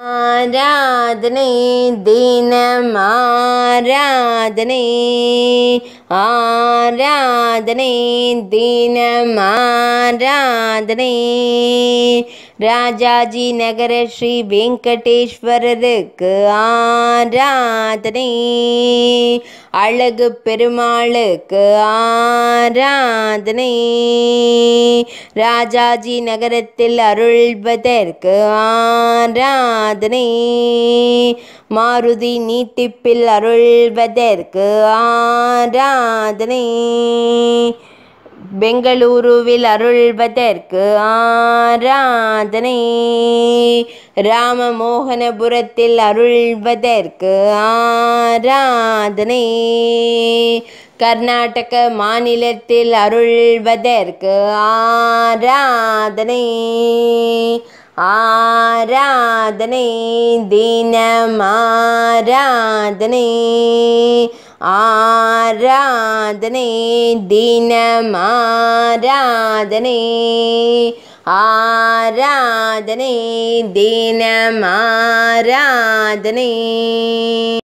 राधने दीन आराधने आराधने दीन आराधने राजागर श्री वेङ्कटेश्वर आराधने அழகு பெருமாளுக்கு ஆராதனை ராஜாஜி நகரத்தில் அருள்வதற்கு ஆராதனை மாருதி நீட்டிப்பில் அருள்வதற்கு ஆராதனை பெங்களூருவில் அருள்வதற்கு ஆராதனை ராமமோகனபுரத்தில் அருள்வதற்கு ஆராதனை கர்நாடக மாநிலத்தில் அருள்வதற்கு ஆராதனை ஆராதனை தினம் आराधने दीनमाराधने आराधने दीनमाराधने